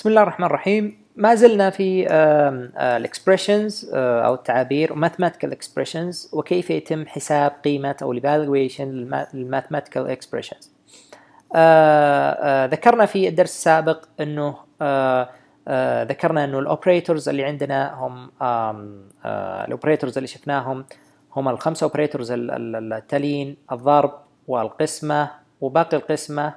بسم الله الرحمن الرحيم ما زلنا في آه، الاكسبريشنز آه، او التعابير وماثماتيكال اكسبريشنز وكيف يتم حساب قيمه او الايفالويشن للماثماتيكال اكسبريشنز ذكرنا في الدرس السابق انه آه، ذكرنا انه الاوبريتورز اللي عندنا هم الاوبريتورز اللي شفناهم هم الخمسه اوبريتورز التاليين الضرب والقسمه وباقي القسمه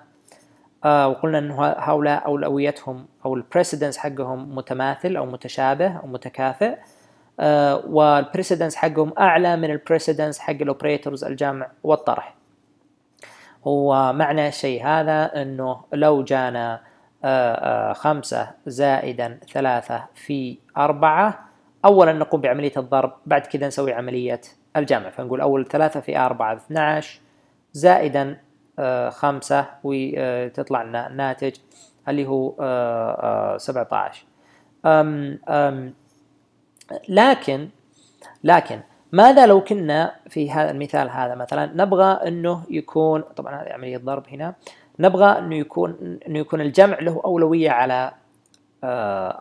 آه وقلنا أن هؤلاء أولويتهم أو البريسيدنس حقهم متماثل أو متشابه أو متكافئ آه والبريسيدنس حقهم أعلى من البريسيدنس حق الأوبريتورز الجمع والطرح ومعنى الشيء هذا أنه لو جانا آه،, آه خمسة زائدا ثلاثة في أربعة أولا نقوم بعملية الضرب بعد كذا نسوي عملية الجمع فنقول أول ثلاثة في أربعة 12 زائدا آه، خمسة وتطلع لنا الناتج اللي هو آه، آه، سبعة عشر لكن لكن ماذا لو كنا في هذا المثال هذا مثلا نبغى انه يكون طبعا هذه عمليه ضرب هنا نبغى انه يكون انه يكون الجمع له اولويه على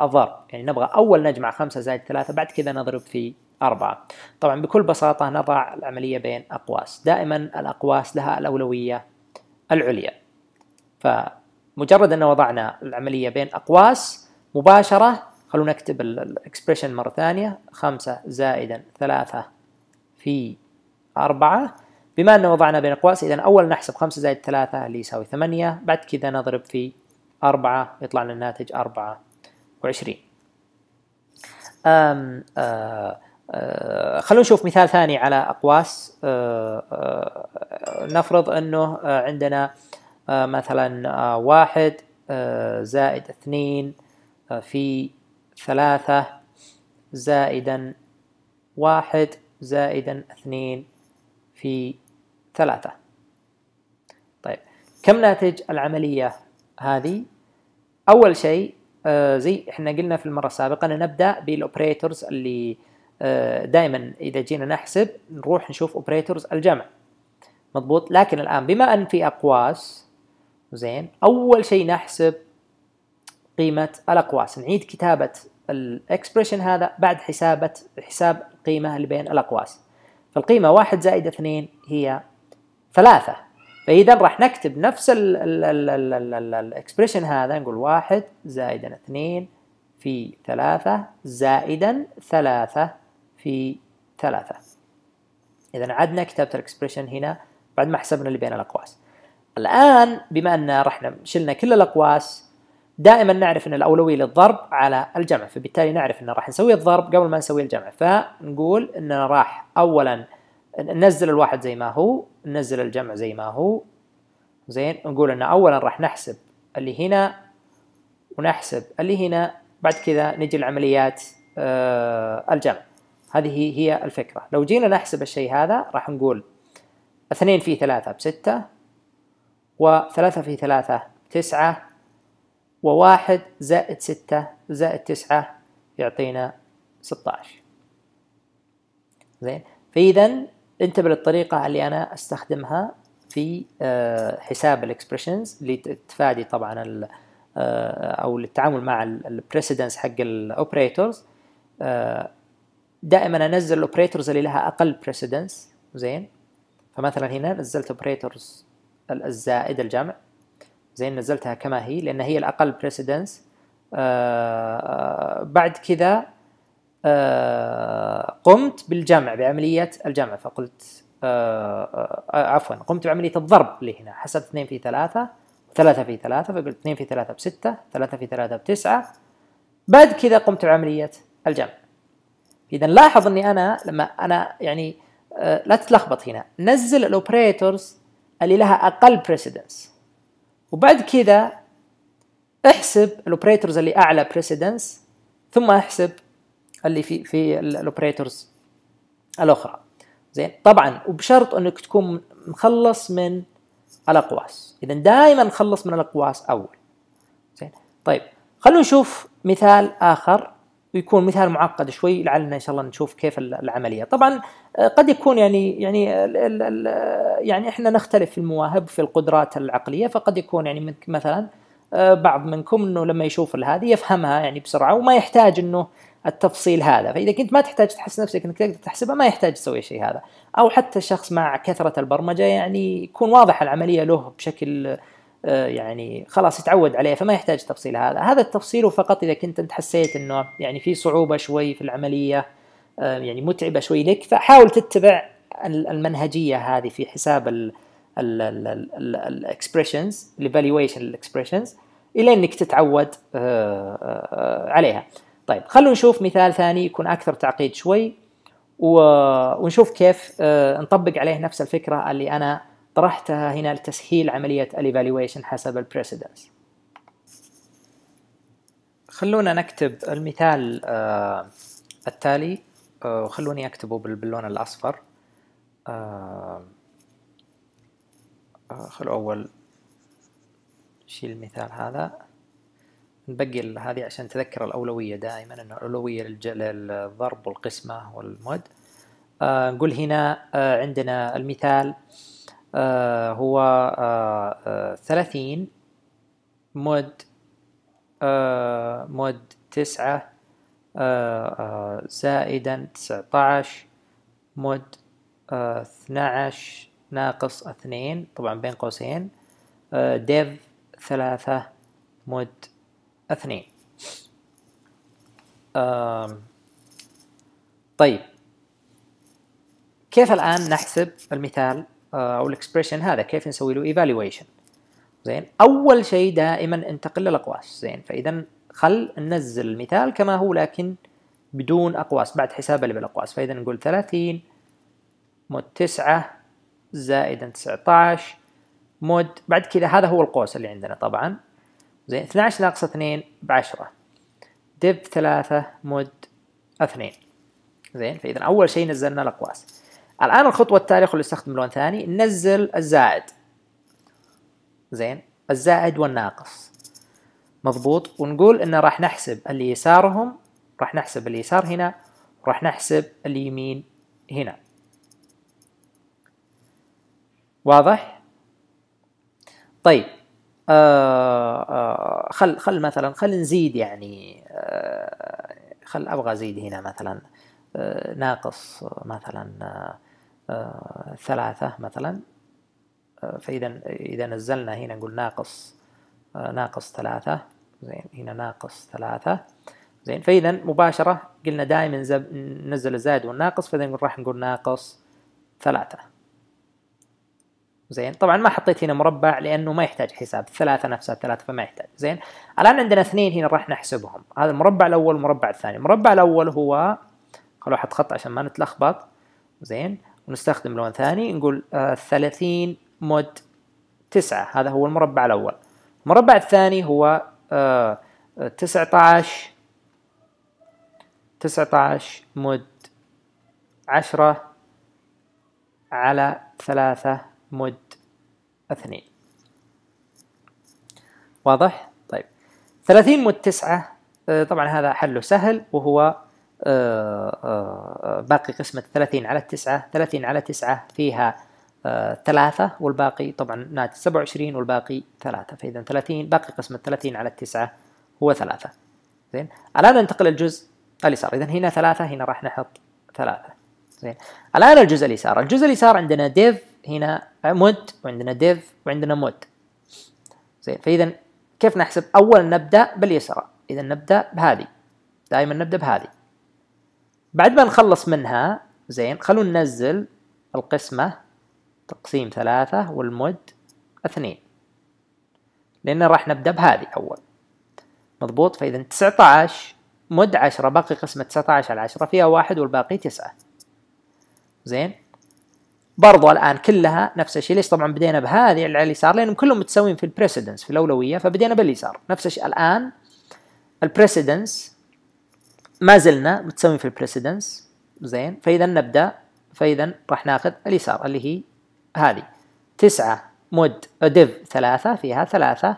الضرب يعني نبغى اول نجمع 5 زائد 3 بعد كذا نضرب في 4 طبعا بكل بساطه نضع العمليه بين اقواس دائما الاقواس لها الاولويه العليا فمجرد ان وضعنا العمليه بين اقواس مباشره خلونا نكتب الاكسبريشن مره ثانيه 5 زائدا 3 في 4 بما ان وضعنا بين اقواس اذا اول نحسب 5 زائد 3 اللي يساوي 8 بعد كذا نضرب في 4 يطلع لنا الناتج 24 آه، خلونا نشوف مثال ثاني على اقواس آه، آه، نفرض انه عندنا مثلا واحد زائد اثنين في ثلاثة زائدا واحد زائدا اثنين في ثلاثة طيب كم ناتج العملية هذه؟ أول شيء زي احنا قلنا في المرة السابقة أن نبدأ بالأوبريتورز اللي آه، دائما اذا جينا نحسب نروح نشوف اوبريتورز الجمع مضبوط لكن الان بما ان في اقواس زين اول شيء نحسب قيمه الاقواس نعيد كتابه الاكسبريشن هذا بعد حسابه حساب القيمه اللي بين الاقواس فالقيمه 1 زائد 2 هي 3 فاذا راح نكتب نفس الاكسبريشن هذا نقول 1 زائد 2 في 3 زائدا 3 في ثلاثة إذا عدنا كتابة الإكسبريشن هنا بعد ما حسبنا اللي بين الأقواس الآن بما أن رحنا شلنا كل الأقواس دائما نعرف أن الأولوية للضرب على الجمع فبالتالي نعرف أن راح نسوي الضرب قبل ما نسوي الجمع فنقول أننا راح أولا ننزل الواحد زي ما هو ننزل الجمع زي ما هو زين نقول أن أولا راح نحسب اللي هنا ونحسب اللي هنا بعد كذا نجي لعمليات آه، الجمع هذه هي الفكرة لو جينا نحسب الشيء هذا راح نقول اثنين في ثلاثة بستة وثلاثة في ثلاثة تسعة وواحد زائد ستة زائد تسعة يعطينا ستة عشر زين فإذا انتبه للطريقة اللي أنا أستخدمها في آه، حساب الاكسبريشنز لتفادي طبعا آه، او للتعامل مع البريسيدنس حق الاوبريتورز دائما انزل الاوبريتورز اللي لها اقل بريسيدنس زين فمثلا هنا نزلت اوبريتورز الزائد الجمع زين نزلتها كما هي لان هي الاقل بريسيدنس آه بعد كذا آه قمت بالجمع بعمليه الجمع فقلت آه, آه، عفوا قمت بعمليه الضرب اللي هنا حسبت 2 في 3 3 في 3 فقلت 2 في 3 ب 6 3 في 3 ب 9 بعد كذا قمت بعمليه الجمع اذا لاحظ اني انا لما انا يعني آه، لا تتلخبط هنا نزل الاوبريتورز اللي لها اقل بريسيدنس وبعد كذا احسب الاوبريتورز اللي اعلى بريسيدنس ثم احسب اللي في في الاوبريتورز الاخرى زين طبعا وبشرط انك تكون مخلص من الاقواس اذا دائما نخلص من الاقواس اول زين طيب خلونا نشوف مثال اخر ويكون مثال معقد شوي لعلنا ان شاء الله نشوف كيف العمليه طبعا آه، قد يكون يعني يعني يعني احنا نختلف في المواهب في القدرات العقليه فقد يكون يعني مثلا آه، بعض منكم انه لما يشوف هذه يفهمها يعني بسرعه وما يحتاج انه التفصيل هذا فاذا كنت ما تحتاج تحس نفسك انك تقدر تحسبها ما يحتاج تسوي شيء هذا او حتى الشخص مع كثره البرمجه يعني يكون واضح العمليه له بشكل آه، يعني خلاص يتعود عليه فما يحتاج تفصيل هذا هذا التفصيل فقط إذا كنت أنت حسيت أنه يعني في صعوبة شوي في العملية آه، يعني متعبة شوي لك فحاول تتبع المنهجية هذه في حساب الاكسبريشنز الايفالويشن الاكسبريشنز الى انك تتعود آه، عليها طيب خلونا نشوف مثال ثاني يكون اكثر تعقيد شوي ونشوف كيف نطبق عليه نفس الفكره اللي انا طرحتها هنا لتسهيل عملية الإيفالويشن حسب البريسيدنس خلونا نكتب المثال آه، التالي آه، وخلوني أكتبه باللون الأصفر آه، خلو أول شيل المثال هذا نبقي هذه عشان تذكر الأولوية دائما أن الأولوية للضرب والقسمة والمد نقول هنا عندنا المثال آه، هو آه، آه، ثلاثين مود مود تسعة زائدا تسعة عشر مود اثنا عشر ناقص اثنين طبعا بين قوسين ديف ثلاثة مود اثنين طيب كيف الآن نحسب المثال آه، او الاكسبريشن هذا كيف نسوي له ايفالويشن زين اول شيء دائما انتقل للاقواس زين فاذا خل ننزل المثال كما هو لكن بدون اقواس بعد حساب اللي بالاقواس فاذا نقول 30 مود 9 زائدا 19 مود بعد كذا هذا هو القوس اللي عندنا طبعا زين 12 ناقص 2 ب 10 ديف 3 مود 2 زين فاذا اول شيء نزلنا الاقواس الآن الخطوة التالية خلوا يستخدم لون ثاني ننزل الزائد زين الزائد والناقص مضبوط ونقول إنه راح نحسب اللي يسارهم راح نحسب اليسار هنا وراح نحسب اليمين هنا واضح؟ طيب آه آه خل خل مثلا خل نزيد يعني آه خل ابغى ازيد هنا مثلا آه ناقص مثلا آه ثلاثة مثلا آه، فإذا إذا نزلنا هنا نقول ناقص آه، ناقص ثلاثة زين هنا ناقص ثلاثة زين فإذا مباشرة قلنا دائما ننزل الزائد والناقص فإذا راح نقول ناقص ثلاثة زين طبعا ما حطيت هنا مربع لأنه ما يحتاج حساب الثلاثة نفسها ثلاثة فما يحتاج زين الآن عندنا اثنين هنا راح نحسبهم هذا المربع الأول والمربع الثاني المربع الأول هو خلوا أحط خط عشان ما نتلخبط زين نستخدم لون ثاني نقول آه، ثلاثين مود تسعة هذا هو المربع الأول المربع الثاني هو تسعة عشر تسعة مود عشرة على ثلاثة مود اثنين واضح؟ طيب ثلاثين مود تسعة آه، طبعا هذا حله سهل وهو آه، آه، آه، باقي قسمة 30 على 9 30 على 9 فيها ثلاثة والباقي طبعا ناتج 27 والباقي ثلاثة فإذا 30 باقي قسمة 30 على 9 هو ثلاثة زين الآن ننتقل للجزء اليسار إذا هنا ثلاثة هنا راح نحط ثلاثة زين الآن الجزء اليسار الجزء اليسار عندنا ديف هنا مود وعندنا ديف وعندنا مود زين فإذا كيف نحسب أولا نبدأ باليسار إذا نبدأ بهذه دائما نبدأ بهذه بعد ما نخلص منها زين خلونا ننزل القسمة تقسيم ثلاثة والمد اثنين لأن راح نبدأ بهذه أول مضبوط فإذا 19 مد 10 باقي قسمة 19 على 10 فيها واحد والباقي تسعة زين برضو الآن كلها نفس الشيء ليش طبعا بدينا بهذه على اليسار لأنهم كلهم متساويين في البريسيدنس في الأولوية فبدينا باليسار نفس الشيء الآن البريسيدنس ما زلنا متساويين في البريسيدنس زين فاذا نبدا فاذا راح ناخذ اليسار اللي هي هذه تسعة مود ديف ثلاثة فيها ثلاثة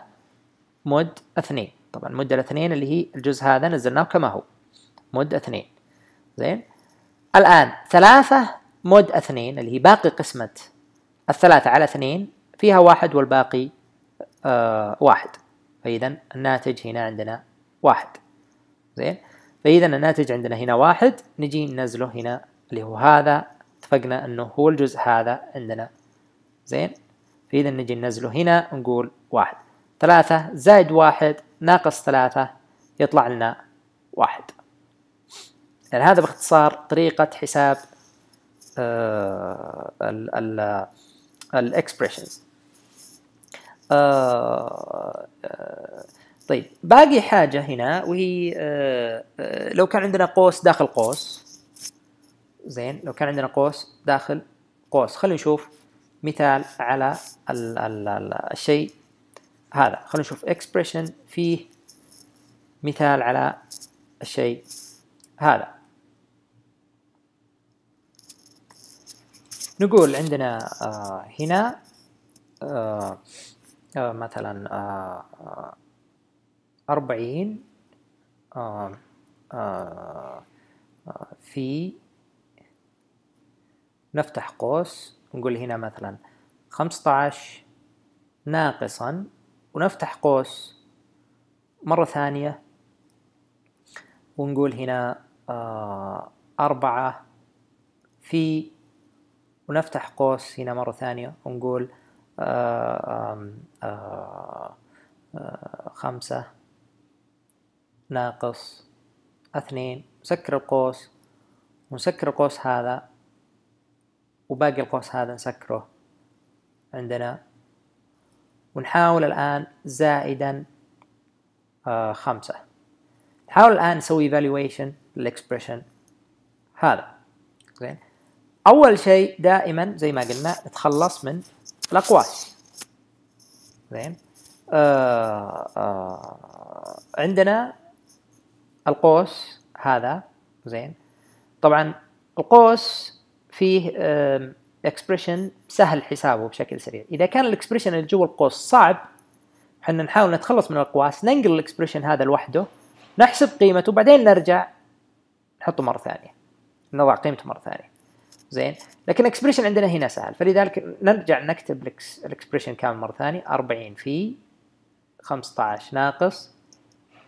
مود اثنين طبعا مود الاثنين اللي هي الجزء هذا نزلناه كما هو مود اثنين زين الآن ثلاثة مود اثنين اللي هي باقي قسمة الثلاثة على اثنين فيها واحد والباقي آه واحد فإذا الناتج هنا عندنا واحد زين فإذا الناتج عندنا هنا واحد نجي ننزله هنا اللي هو هذا اتفقنا أنه هو الجزء هذا عندنا زين فإذا نجي ننزله هنا نقول واحد ثلاثة زائد واحد ناقص ثلاثة يطلع لنا واحد يعني هذا باختصار طريقة حساب آه، expressions الاكسبريشنز آه، آه، طيب باقي حاجة هنا وهي آه، آه، لو كان عندنا قوس داخل قوس زين لو كان عندنا قوس داخل قوس خلينا نشوف مثال على ال ال ال الشيء هذا خلينا نشوف expression فيه مثال على الشيء هذا نقول عندنا آه هنا آه آه مثلا آه آه أربعين آه، آه، آه، في نفتح قوس نقول هنا مثلا خمسة عشر ناقصا ونفتح قوس مرة ثانية ونقول هنا أربعة في ونفتح قوس هنا مرة ثانية ونقول خمسة ناقص اثنين نسكر القوس ونسكر القوس هذا وباقي القوس هذا نسكره عندنا ونحاول الآن زائدا آه خمسة نحاول الآن نسوي evaluation للإكسبريشن هذا زين أول شيء دائما زي ما قلنا نتخلص من الأقواس زين آه آه عندنا القوس هذا زين طبعا القوس فيه اكسبريشن سهل حسابه بشكل سريع اذا كان الاكسبريشن اللي جوا القوس صعب احنا نحاول نتخلص من القواس ننقل الاكسبريشن هذا لوحده نحسب قيمته وبعدين نرجع نحطه مره ثانيه نضع قيمته مره ثانيه زين لكن الاكسبريشن عندنا هنا سهل فلذلك نرجع نكتب الاكسبريشن كامل مره ثانيه 40 في 15 ناقص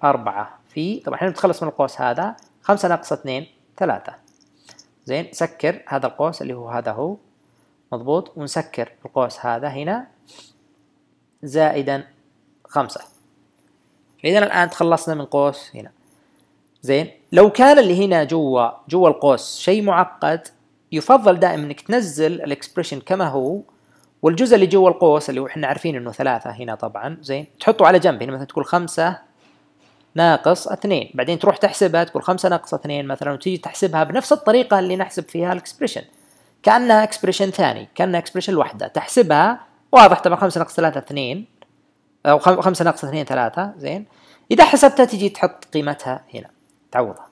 4 في طبعا احنا بنتخلص من القوس هذا خمسة ناقص اثنين ثلاثة زين سكر هذا القوس اللي هو هذا هو مضبوط ونسكر القوس هذا هنا زائدا خمسة إذا الآن تخلصنا من قوس هنا زين لو كان اللي هنا جوا جوا القوس شيء معقد يفضل دائما انك تنزل الاكسبريشن كما هو والجزء اللي جوا القوس اللي احنا عارفين انه ثلاثة هنا طبعا زين تحطه على جنب هنا مثلا تقول خمسة ناقص 2 بعدين تروح تحسبها تقول 5 ناقص 2 مثلا وتيجي تحسبها بنفس الطريقة اللي نحسب فيها الاكسبريشن كأنها اكسبريشن ثاني كأنها اكسبريشن لوحدها تحسبها واضح طبعا 5 ناقص 3 2 أو 5 ناقص 2 3 زين إذا حسبتها تجي تحط قيمتها هنا تعوضها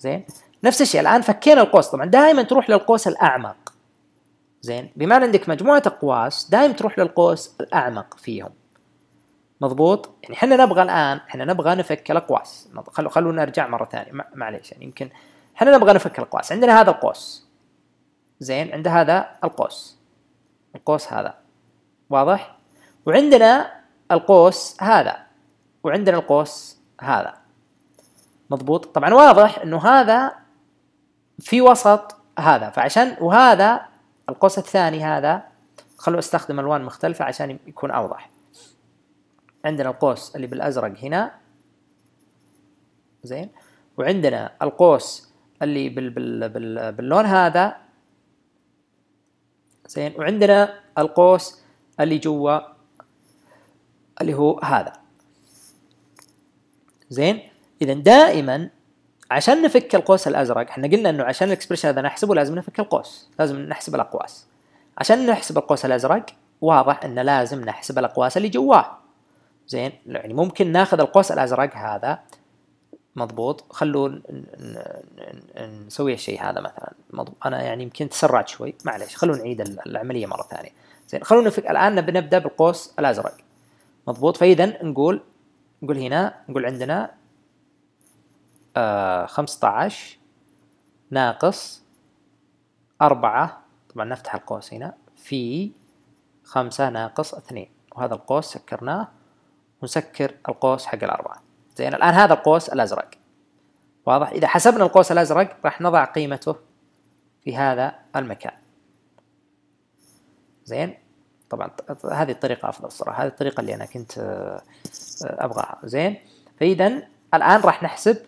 زين نفس الشيء الآن فكينا القوس طبعا دائما تروح للقوس الأعمق زين بما عندك مجموعة أقواس دائما تروح للقوس الأعمق فيهم مضبوط يعني احنا نبغى الان احنا نبغى نفك الاقواس خلو خلونا نرجع مره ثانيه معليش يعني يمكن احنا نبغى نفك الاقواس عندنا هذا القوس زين عند هذا القوس القوس هذا واضح وعندنا القوس هذا وعندنا القوس هذا مضبوط طبعا واضح انه هذا في وسط هذا فعشان وهذا القوس الثاني هذا خلوا استخدم الوان مختلفه عشان يكون اوضح عندنا القوس اللي بالأزرق هنا زين وعندنا القوس اللي بال بال بال باللون هذا زين وعندنا القوس اللي جوا اللي هو هذا زين اذا دائما عشان نفك القوس الازرق احنا قلنا انه عشان الاكسبريشن هذا نحسبه لازم نفك القوس لازم نحسب الاقواس عشان نحسب القوس الازرق واضح انه لازم نحسب الاقواس اللي جواه زين يعني ممكن ناخذ القوس الازرق هذا مضبوط خلونا نسوي الشيء هذا مثلا مضبوط. انا يعني يمكن تسرعت شوي معليش خلونا نعيد العمليه مره ثانيه زين خلونا نفك الان بنبدا بالقوس الازرق مضبوط فاذا نقول نقول هنا نقول عندنا آه 15 ناقص 4 طبعا نفتح القوس هنا في 5 ناقص 2 وهذا القوس سكرناه ونسكر القوس حق الأربعة زين الآن هذا القوس الأزرق واضح إذا حسبنا القوس الأزرق راح نضع قيمته في هذا المكان زين طبعا هذه الطريقة أفضل الصراحة هذه الطريقة اللي أنا كنت آه، آه، أبغاها زين فإذا الآن راح نحسب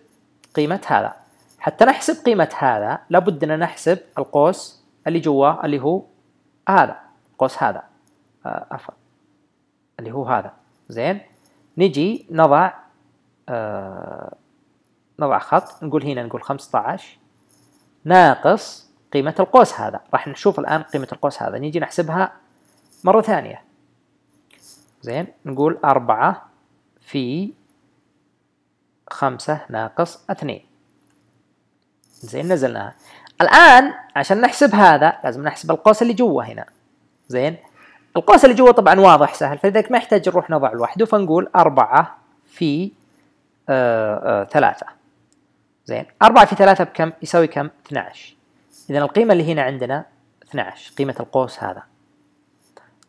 قيمة هذا حتى نحسب قيمة هذا لابد أن نحسب القوس اللي جواه اللي هو هذا قوس هذا آه، عفوا اللي هو هذا زين نجي نضع آه نضع خط نقول هنا نقول 15 ناقص قيمة القوس هذا راح نشوف الآن قيمة القوس هذا نيجي نحسبها مرة ثانية زين نقول أربعة في خمسة ناقص اثنين زين نزلناها الآن عشان نحسب هذا لازم نحسب القوس اللي جوا هنا زين القوس اللي جوا طبعا واضح سهل فلذلك ما يحتاج نروح نضع لوحده فنقول أربعة في آآ آه، آه، ثلاثة زين أربعة في ثلاثة بكم يساوي كم؟ 12 إذا القيمة اللي هنا عندنا 12 قيمة القوس هذا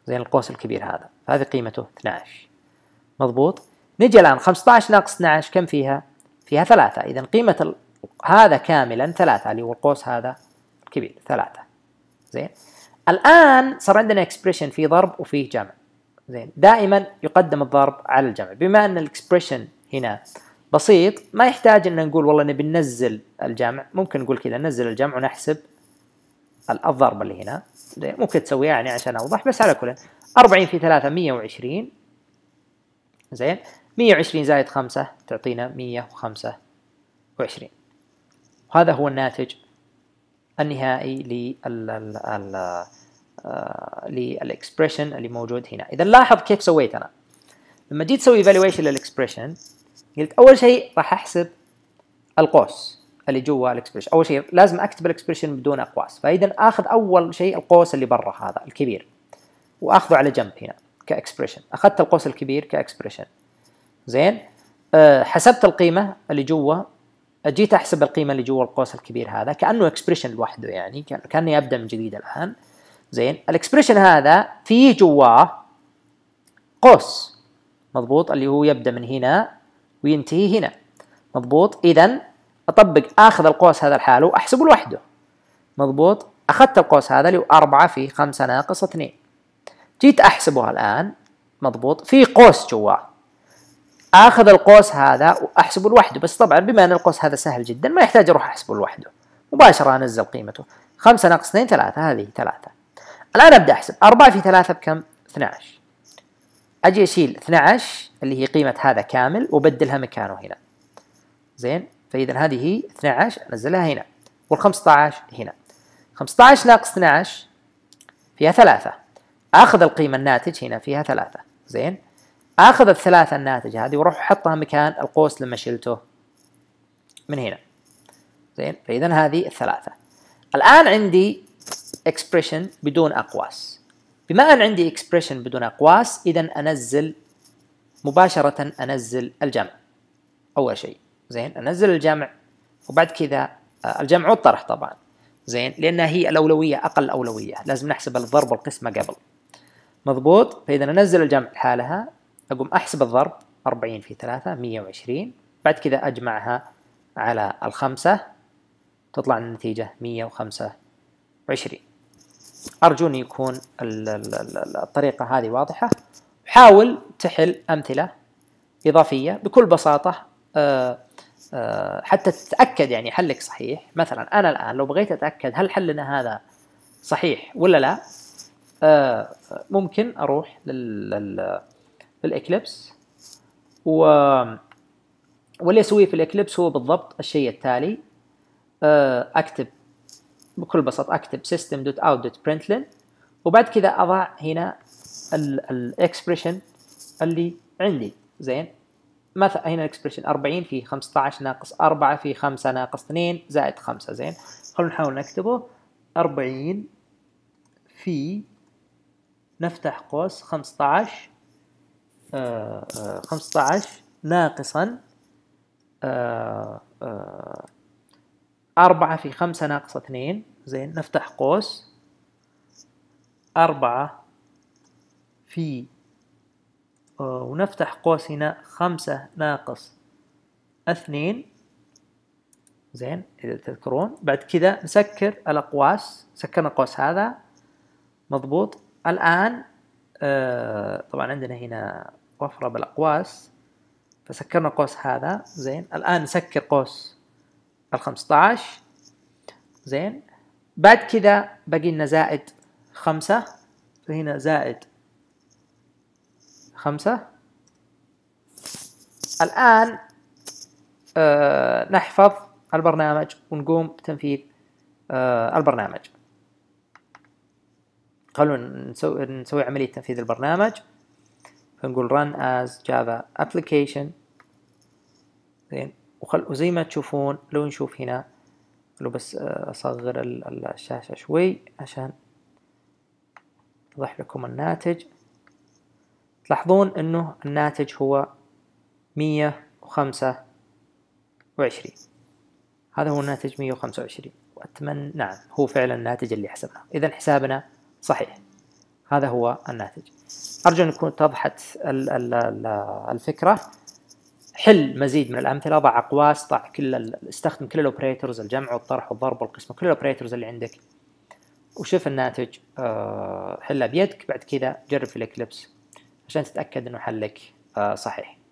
زين القوس الكبير هذا هذه قيمته 12 مضبوط نجي الآن 15 ناقص 12 كم فيها؟ فيها ثلاثة إذا قيمة هذا كاملا ثلاثة اللي هو القوس هذا الكبير ثلاثة زين الان صار عندنا اكسبريشن فيه ضرب وفيه جمع زين دائما يقدم الضرب على الجمع بما ان الاكسبريشن هنا بسيط ما يحتاج ان نقول والله نبي ننزل الجمع ممكن نقول كذا ننزل الجمع ونحسب الضرب اللي هنا زين ممكن تسويها يعني عشان اوضح بس على كل 40 في 3 120 زين 120 زائد 5 تعطينا 125 وهذا هو الناتج النهائي آه، للاكسبريشن اللي موجود هنا اذا لاحظ كيف سويت انا لما جيت اسوي ايفالويشن للاكسبريشن قلت اول شيء راح احسب القوس اللي جوا الاكسبريشن اول شيء لازم اكتب الاكسبريشن بدون اقواس فاذا اخذ اول شيء القوس اللي برا هذا الكبير واخذه على جنب هنا كاكسبريشن اخذت القوس الكبير كاكسبريشن زين أه حسبت القيمه اللي جوا جيت احسب القيمه اللي جوا القوس الكبير هذا كانه اكسبريشن لوحده يعني كاني ابدا من جديد الان زين الاكسبريشن هذا فيه جواه قوس مضبوط اللي هو يبدا من هنا وينتهي هنا مضبوط اذا اطبق اخذ القوس هذا لحاله واحسبه لوحده مضبوط اخذت القوس هذا اللي هو 4 في 5 ناقص 2 جيت احسبه الان مضبوط في قوس جواه اخذ القوس هذا واحسبه لوحده بس طبعا بما ان القوس هذا سهل جدا ما يحتاج اروح احسبه لوحده مباشره انزل قيمته 5 ناقص 2 3 هذه 3 الان ابدا احسب 4 في 3 بكم 12 اجي اشيل 12 اللي هي قيمه هذا كامل وبدلها مكانه هنا زين فاذا هذه هي 12 انزلها هنا وال15 هنا 15 ناقص 12 فيها 3 اخذ القيمه الناتج هنا فيها 3 زين اخذ الثلاثه الناتجه هذه واروح احطها مكان القوس لما شلته من هنا زين فاذا هذه الثلاثه الان عندي اكسبريشن بدون اقواس بما ان عندي اكسبريشن بدون اقواس اذا انزل مباشره انزل الجمع اول شيء زين انزل الجمع وبعد كذا آه، الجمع والطرح طبعا زين لانها هي الاولويه اقل اولويه لازم نحسب الضرب والقسمه قبل مضبوط فاذا انزل الجمع لحالها أقوم أحسب الضرب 40 في 3 120 بعد كذا أجمعها على الخمسة تطلع النتيجة 125 أرجو أن يكون الطريقة هذه واضحة حاول تحل أمثلة إضافية بكل بساطة آه، آه، حتى تتأكد يعني حلك صحيح مثلا أنا الآن لو بغيت أتأكد هل حلنا هذا صحيح ولا لا آه، ممكن أروح لل في الإكليبس و واللي أسويه في الإكليبس هو بالضبط الشيء التالي أكتب آه، بكل بساطة أكتب system.out.println وبعد كذا أضع هنا الإكسبريشن اللي عندي زين مثلا هنا الاكسبريشن 40 في 15 ناقص 4 في 5 ناقص 2 زائد 5 زين خلونا نحاول نكتبه 40 في نفتح قوس 15 15 ناقصا آه، آه، أربعة في خمسة ناقص اثنين زين نفتح قوس أربعة في آه، ونفتح قوس هنا خمسة ناقص اثنين زين إذا تذكرون بعد كذا نسكر الأقواس سكرنا القوس هذا مضبوط الآن طبعا عندنا هنا وفرة بالأقواس فسكرنا القوس هذا زين الآن نسكر قوس ال 15 زين بعد كذا باقي لنا زائد خمسة فهنا زائد خمسة الآن آه نحفظ البرنامج ونقوم بتنفيذ آه البرنامج خلونا نسوي, نسوي عملية تنفيذ البرنامج فنقول run as java application زين وخل وزي ما تشوفون لو نشوف هنا لو بس آه، أصغر الشاشة شوي عشان يوضح لكم الناتج تلاحظون أنه الناتج هو مية وخمسة وعشرين هذا هو الناتج مية وخمسة وعشرين وأتمنى نعم هو فعلا الناتج اللي حسبناه إذا حسابنا صحيح هذا هو الناتج أرجو أن يكون اتضحت الفكرة حل مزيد من الأمثلة ضع أقواس ضع كل استخدم كل الأوبريتورز الجمع والطرح والضرب والقسمة كل الأوبريتورز اللي عندك وشوف الناتج آه، حله بيدك بعد كذا جرب في الإكليبس عشان تتأكد أنه حلك آه، صحيح